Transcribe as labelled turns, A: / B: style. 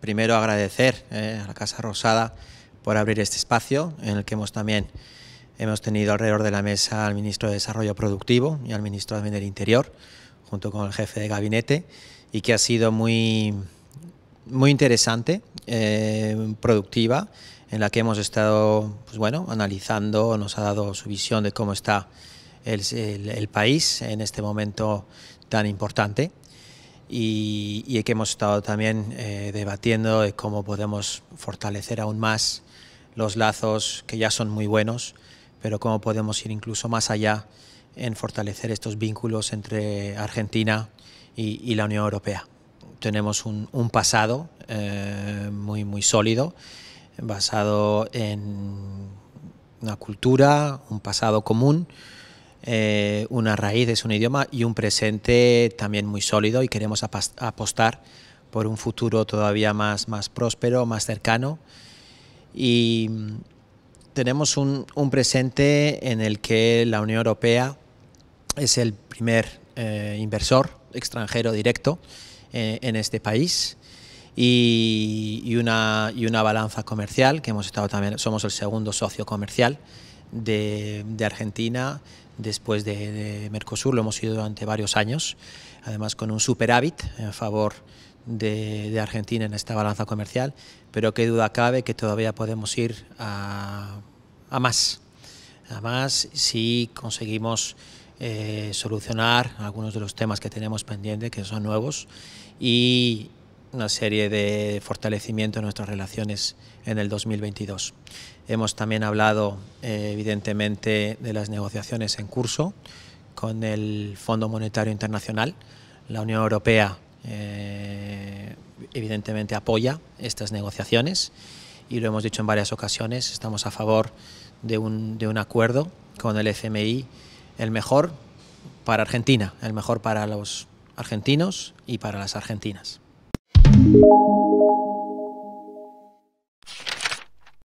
A: primero agradecer eh, a la Casa Rosada por abrir este espacio en el que hemos también hemos tenido alrededor de la mesa al ministro de Desarrollo Productivo y al ministro también del Interior, junto con el jefe de gabinete, y que ha sido muy, interesante, eh, productiva, en la que hemos estado pues bueno, analizando, nos ha dado su visión de cómo está el país en este momento tan importante y, que hemos estado también eh, debatiendo cómo podemos fortalecer aún más los lazos que ya son muy buenos, pero cómo podemos ir incluso más allá en fortalecer estos vínculos entre Argentina y, la Unión Europea. Tenemos un, pasado eh, muy, muy sólido, basado en una cultura, un pasado común, eh, una raíz, es un idioma y un presente también muy sólido y queremos apostar por un futuro todavía más, más próspero, más cercano. Y mm, tenemos un, un presente en el que la Unión Europea es el primer eh, inversor extranjero directo eh, en este país y, y, una, y una balanza comercial, que hemos estado también, somos el segundo socio comercial de, Argentina después de, Mercosur, lo hemos ido durante varios años, además con un superávit en favor de, Argentina en esta balanza comercial, pero qué duda cabe que todavía podemos ir a, más, a más si conseguimos eh, solucionar algunos de los temas que tenemos pendientes, que son nuevos, y, una serie de fortalecimiento en nuestras relaciones en el 2022. Hemos también hablado, eh, evidentemente, de las negociaciones en curso con el Fondo Monetario Internacional. La Unión Europea, eh, evidentemente, apoya estas negociaciones y lo hemos dicho en varias ocasiones, estamos a favor de un, de un acuerdo con el FMI, el mejor para Argentina, el mejor para los argentinos y para las argentinas. Thank you.